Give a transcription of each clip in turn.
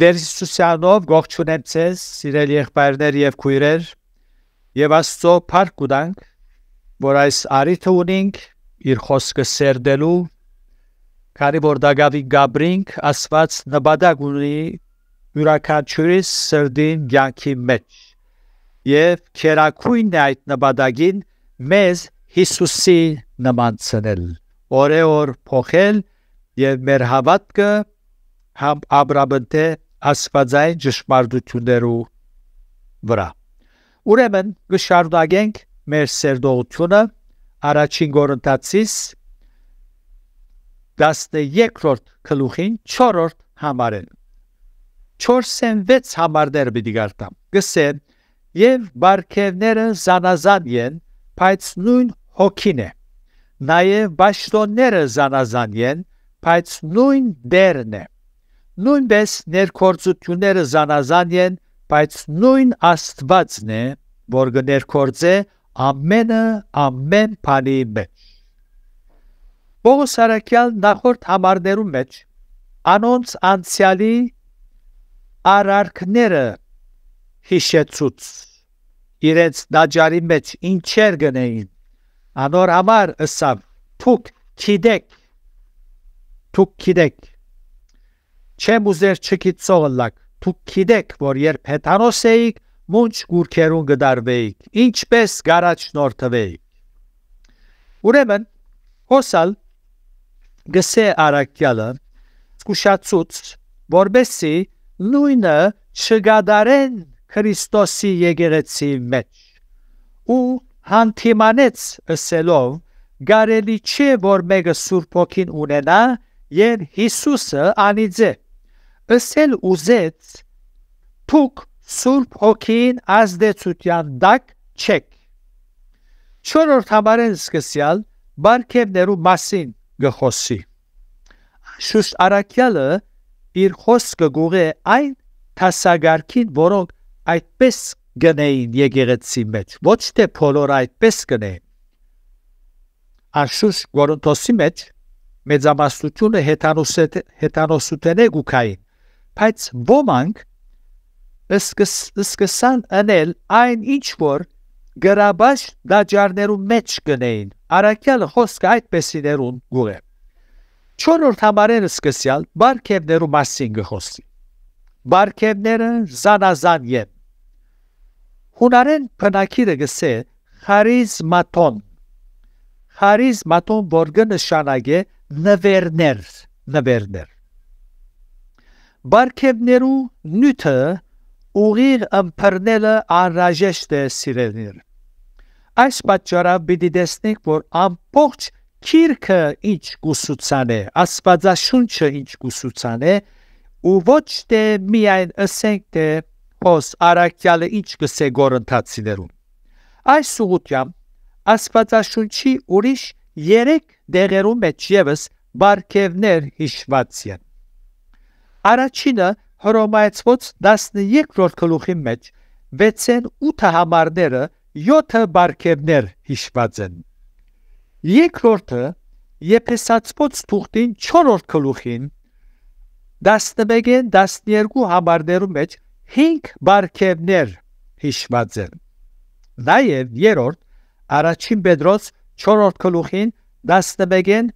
Դեր Հիսուսյանով ողջունեմ ցեզ, սիրելի եղբայրներ եւ քույրեր, եւ Աստծո փառք ունենք, որ այս արիթը ունենք իր խոսքը սերդելու, քանի որ Դագավի Գաբրինք ասված նպատակ ունի յուրաքանչյուրի սրդին ցանկի մեջ։ Եվ քերակույն է այդ նպատակին մեզ Հիսուսի նմանցնել, օրեոր փոխել եւ մեր հավատքը համ Աբրաբնտե աստվածային ճշմարտություններու վրա։ Ուրեմն գշարունակենք մեր սերտողությունը առաջին Կորինթացիս 12-րդ գլուխին 4-րդ համարեն։ 4-ն 6 համարներ պիտի գարտամ։ Գսեն եւ բարգևները զանազան են, բայց նույն հոգին է։ Նաեւ բաշխոնները զանազան են, բայց նույն դերն է։ Նույնպես ներկործությունները զանազան են, բայց նույն Աստվածն է, որ կներկործե ամենը ամեն բանի մեջ։ Պողոս Սարակյան նախորդ համարներում մեջ անոնց անցյալի արարքները հիշեցուց իրենց դաջարի մեջ ինչեր գնային անոր համար ըսավ թուք քիդեք թուք քիդեք Չեմ ուզեր չգիծողլակ։ Դուք գիտեք, որ երբ հեթանոս էիք, մունջ գուրքերուն գդարվեիք, ինչպես գարաչնորթվեիք։ Ուրեմն, հոսալ գսե արակյալը զգուշացուց, որբեսի նույնը չգադարեն Քրիստոսի եկեղեցի մեջ։ Ու հանդիմանեց ասելով գարելի չէ որ մեկը Սուրբ Օքին ունենա եւ Հիսուսը անիծե Ըսել ուզեց փուկ Սուրբ Հոգին ազդեցության դակ չեք։ Չորրորդ համարեն սկսյալ բարքևներու մասին գխոսի։ Շուշտ Արաքյալը իր խոսքը գուղե այն տասագարքին, որոնք այդպես գնային եկեղեցի մեջ, ոչ թե բոլոր այդպես գնային։ Աշուշ Գորոնտոսի մեջ մեծամասնությունը հետանոսուտեն է գուկային Բայց ոմանք սկսան անել այն ինչ որ գրաբաշ դաջարներու մեջ կնեին։ Արաքյալ խոսքը այդպեսիներուն գուղ է։ Չորրորդ համարերը սկսյալ բարքևներու մասին գխոսի։ Բարքևները զանազան են։ Հունարեն բնակիրը գսե խարիզմատոն։ Խարիզմատոն բորգը նշանակե նվերներ, նվերներ։ Բարգևներու նյութը ուղիղ ըմբռնելը անհրաժեշտ է սիրելիներ։ Այս պատճառով պիտի տեսնենք, որ ամբողջ քիրքը ինչ գուսուցան է, աստվածաշունչը ինչ գուսուցան է, ու ոչ թե միայն ասենք թե հոս արաքյալը ինչ գսե գորընթացիներուն։ Այս ուղությամբ աստվածաշունչի ուրիշ 3 դերերում մեջ եւս բարգևներ հիշված են։ Առաջինը հրոմայեցված 13-րդ գլուխի մեջ 6-ն 8 համարները 7 բարգևներ հիշված են։ Երկրորդը Եփեսացված թուղթին 4-րդ գլուխին 11-ին 12 համարներու մեջ 5 բարգևներ հիշված են։ Նաև երրորդ Արաջին Պետրոս 4-րդ գլուխին 11-ին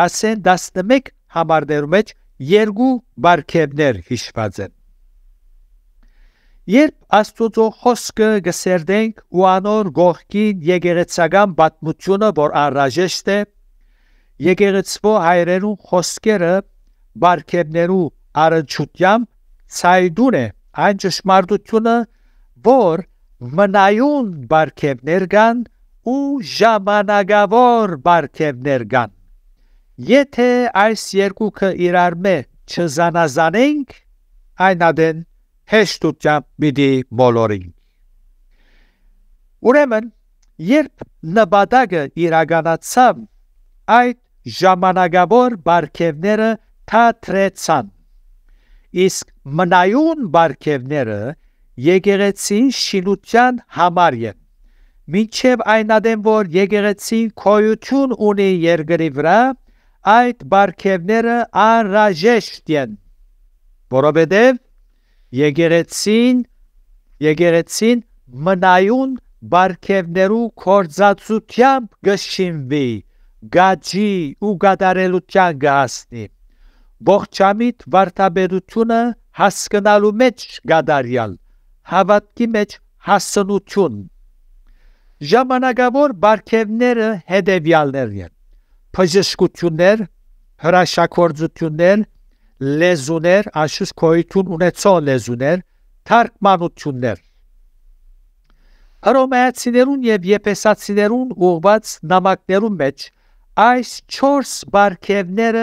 10-ին 11 համարներու մեջ երկու բարգևներ հիշված են։ Երբ Աստուծո խոսքը գսերդենք ու անոր գողքին եկեղեցական պատմությունը, որ անրաժեշտ է, եկեղեցվո հայրերու խոսքերը բարգևներու առնչությամբ ցայդուն է այն ճշմարտությունը, որ մնայուն բարգևներ կան ու ժամանակավոր բարգևներ կան։ Եթե այս երկուքը իրար մեջ չզանազանենք, այն ադեն հեշտությամբ պիտի մոլորին։ Ուրեմն, երբ նպատակը իրականացավ, այդ ժամանակավոր բարգևները թատրեցան։ Իսկ մնայուն բարգևները եկեղեցի շինության համար են։ Մինչև այնադեմ, որ եկեղեցին քոյություն ունի երկրի վրա, այդ բարգևները անրաժեշտ են, որովհետև եկեղեցին եկեղեցին մնայուն բարգևներու կորզացությամբ գշինվի, գաջի ու գադարելության գասնի։ Ողջամիտ վարտաբերությունը հասկանալու մեջ գադարյալ, հավատքի մեջ հասնություն։ Ժամանակավոր բարգևները հետևյալներ են բժշկություններ, հրաշագործություններ, լեզուներ, աշուս կոյություն ունեցող լեզուներ, թարգմանություններ։ Հռոմեացիներուն եւ եփեսացիներուն ուղված նամակներուն մեջ այս 4 բարգևները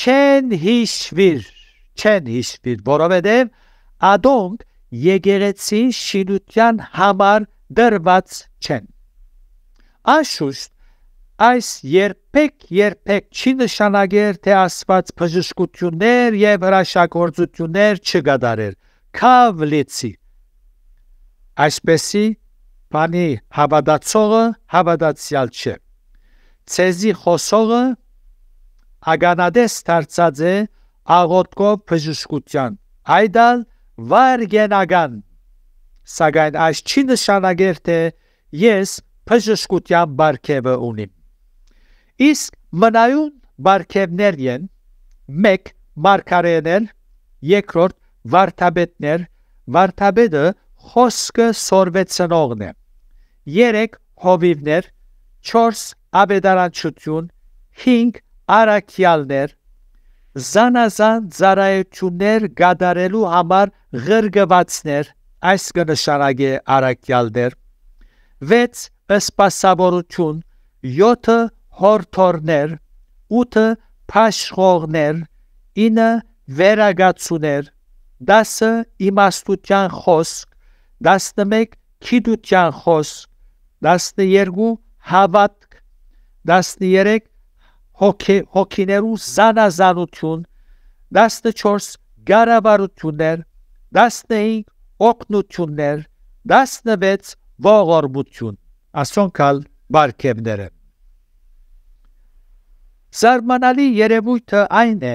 չեն հիշվիր, չեն հիշվիր, որովհետեւ ադոնք եկեղեցի շինության համար դրված չեն։ Անշուշտ այս երբեք երբեք չի նշանակեր, թե Աստված բժշկություններ եւ հրաշագործություններ չգադարեր։ Քավ լեցի։ Այսպեսի բանի հավատացողը հավատացյալ չէ։ Ցեզի խոսողը ագանադես դարձած է աղոտկով բժշկության։ Այդալ վարգենական։ Սակայն այս չի նշանակեր, թե ես բժշկության բարգեւը ունիմ։ Իսկ մնայուն բարքևներ են մեկ մարգարեներ, երկրորդ վարդապետներ, վարդապետը խոսքը սորվեցնողն է։ 3 հովիվներ, 4 ավետարանչություն, 5 արաքյալներ, զանազան ծարայություններ գադարելու համար ղրգվածներ, այս կնշանակե արաքյալներ։ 6 սպասավորություն, 7 հորթորներ, 8 փաշխողներ, 9 վերագացուներ, 10 իմաստության խոսք, 11 քիդության խոսք, 12 հավատք, 13 հոգի հոգիներու զանազանություն, 14 գարավարություններ, 15 օկնություններ, 16 ողորմություն։ Աստոնքալ բարգևները Զարմանալի երևույթը այն է,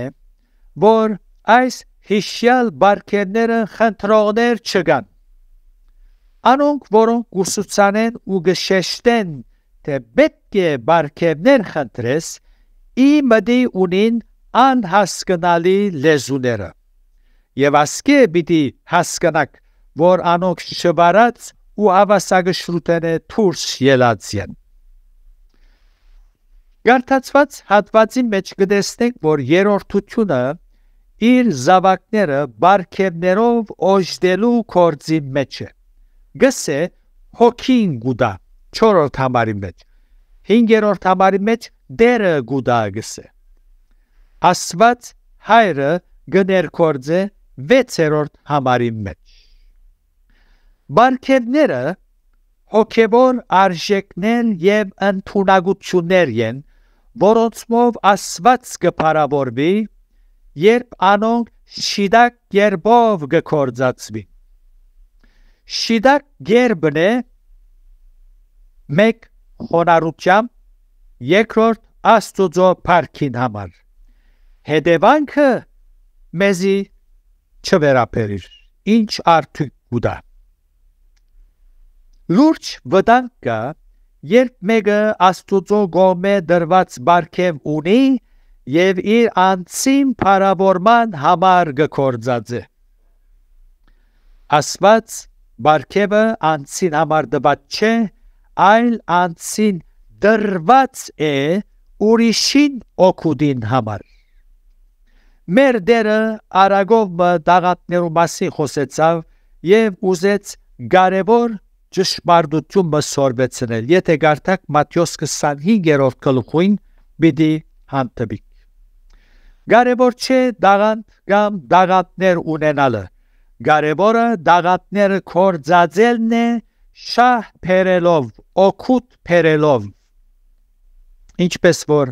որ այս հիշյալ բարքերները խնդրողներ չգան։ Անոնք, որոնք ուսուցանեն ու գշեշտեն, թե պետք է բարքերներ խնդրես, ի մտի ունին անհասկանալի լեզուները։ Եվ ասկե պիտի հասկանաք, որ անոնք շվարած ու ավասագշրուտենե թուրս ելած են։ Գարթացված հատվածի մեջ կտեսնենք, որ երրորդությունը իր զավակները բարքևներով օժտելու կորձի մեջ է։ Գսե հոգին գուդա 4-րդ համարի մեջ։ 5-րդ համարի մեջ դերը գուդա գսե։ Աստված հայրը գներ կորձե 6-րդ համարի մեջ։ Բարքևները հոգևոր արժեքներ եւ ընդունագություններ են որոնցով Աստված կփարավորվի, երբ անոնք շիդակ երբով կկործացվի։ Շիդակ երբն է մեկ խոնարհությամբ, երկրորդ Աստուծո парքին համար։ Հետևանքը մեզի չվերապերիր։ Ինչ արդյունք ուտա։ Լուրջ վտանգ կա Երբ մեկը Աստուծո գոմե դրված բարքև ունի եւ իր անձին փառավորման համար գործածը։ Աստված բարքևը անձին համար դված չէ, այլ անձին դրված է ուրիշին օգուտին համար։ Մեր դերը Արագով դաղատներու մասին խոսեցավ եւ ուզեց կարևոր ճշմարտությունը սորբեցնել։ Եթե գարտակ Մատթեոս 25-րդ գլուխին՝ բիդի հանդիպիկ։ Գարեբոր չէ դաղանդ կամ դաղատներ ունենալը։ Գարեբորը դաղատները կորձածելն է շահ փերելով, օկուտ փերելով։ Ինչպես որ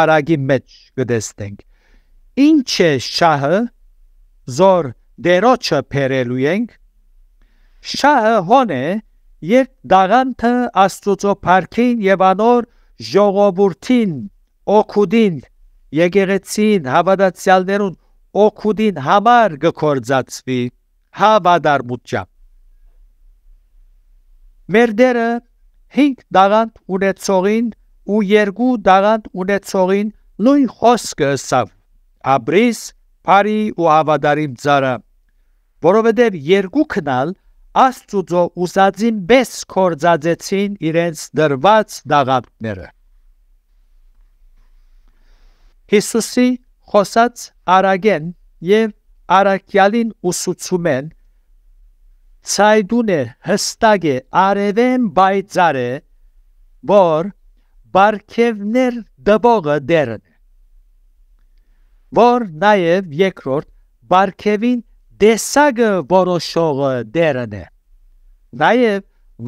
արագի մեջ գտեստենք։ Ինչ է շահը զոր դերոճը փերելու ենք։ Շահը հոն է երբ դաղանթը աստուծո Փարքին եւ անոր ժողովուրդին օքուդին եկեղեցին հավատացյալներուն օքուդին համար գործածվի հավատարմությամբ Մերդերը 5 դաղանդ ունեցողին ու երկու դաղանդ ունեցողին նույն խոսքը ասավ աբրիս բարի ու հավատարիմ ծառա որովհետև երկու քնալ Աստուծո ուսածին բես կորձածեցին իրենց դրված դաղատները։ Հիսուսի խոսած արագեն եւ արաքյալին ուսուցում են ցայդուն է հստակ է արևեն բայցար է որ բարգևներ դբողը դերն որ նաեւ երկրորդ բարգևին տեսակը որոշողը դերն է։ Նաև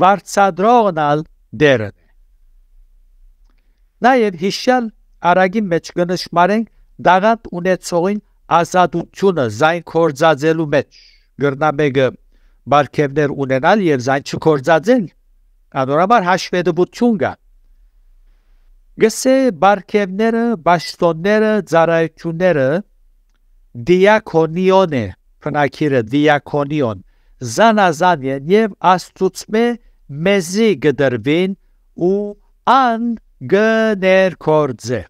վարցադրողնալ դերն է։ Նաև հիշյալ արագի մեջ կնշмарենք դաղատ ունեցողին ազատությունը զայն կորձածելու մեջ։ Գրնամեգը բարգևներ ունենալ եւ զայն չկորձածել։ Անորաբար հաշվետվություն կա։ Գսե բարգևները, ճաշտոնները, ծարայությունները դիակոնիոն է փնակիրը դիակոնիոն զանազան են եւ աստուծմե մեզի գդրվին ու ան գներկորձե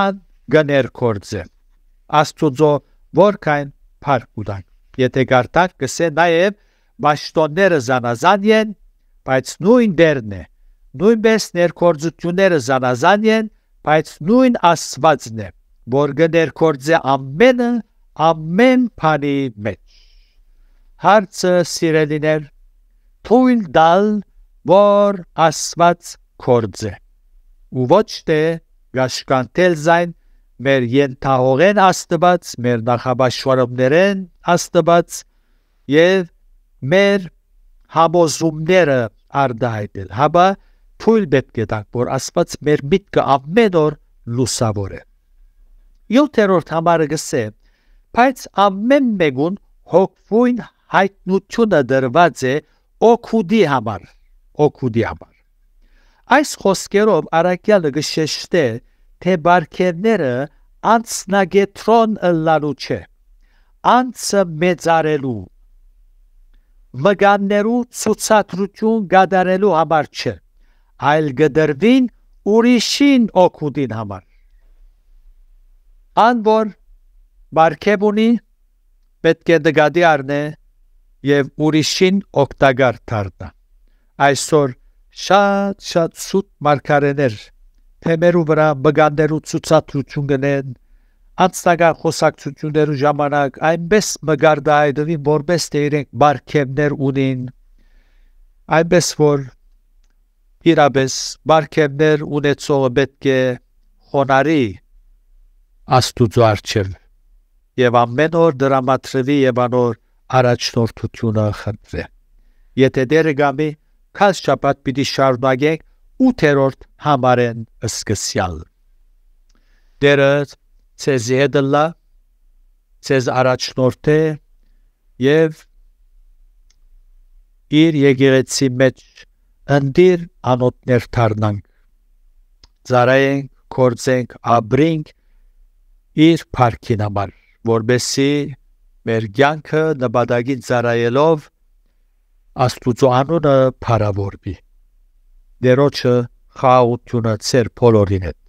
ան գներկորձե աստուծո որքան փառք ունան եթե գարտակ կսե նաեւ բաշտոնները զանազան են բայց նույն դերն է նույնպես ներկորձությունները զանազան են բայց նույն աստվածն է որ գներկորձե ամենը ամեն բանի մեջ։ Հարցը սիրելիներ, թույլ դալ, որ ասված կորձ է։ Ու ոչ թե գաշկանտել զայն մեր ենթահողեն աստված, մեր նախաբաշխարումներեն աստված եւ մեր համոզումները արդահայտել։ Հաբա թույլ պետք է տանք, որ աստված մեր միտքը ամեն օր լուսավոր է։ Յոթերորդ համարը գսե Բայց ամեն մեկուն հոգվույն հայտնությունը դրված է օքուդի համար, օքուդի համար։ Այս խոսքերով Արաքյալը գշեշտե, թե բարքերները անցնագետրոն ըլլալու չէ, անցը մեծարելու, մգաններու ցուցադրություն գադարելու համար չէ, այլ գդրվին ուրիշին օքուդին համար։ Ան որ Բարքեբ ունի պետք է դգադի արնե եւ ուրիշին օգտակար դառնա։ Այսօր շատ շատ սուտ մարգարեներ թեմերու վրա բգանդերու ցուցադրություն գնեն Անցնական խոսակցություններու ժամանակ այնպես մգարդայդովի որպես թե իրենք բարքեմներ ունին այնպես որ իրապես բարքեմներ ունեցողը պետք է խոնարի աստուծո արչև եւ ամեն օր դրամատրվի եւ անոր առաջնորդությունը խնդրե։ Եթե դերը գամի, քաս շաբաթ պիտի շարունակեք 8-րդ համարեն սկսյալ։ Դերը ցեզ եդլա, ցեզ առաջնորդ է եւ իր եկեղեցի մեջ ընդիր անոթներ դառնանք։ Զարայենք, կործենք, աբրինք իր парքին համար որբեսի մեր ցանկը նպատակին ծառայելով աստուծո անունը փառավորվի։ Դերոջը խաղությունը ծեր բոլորին հետ։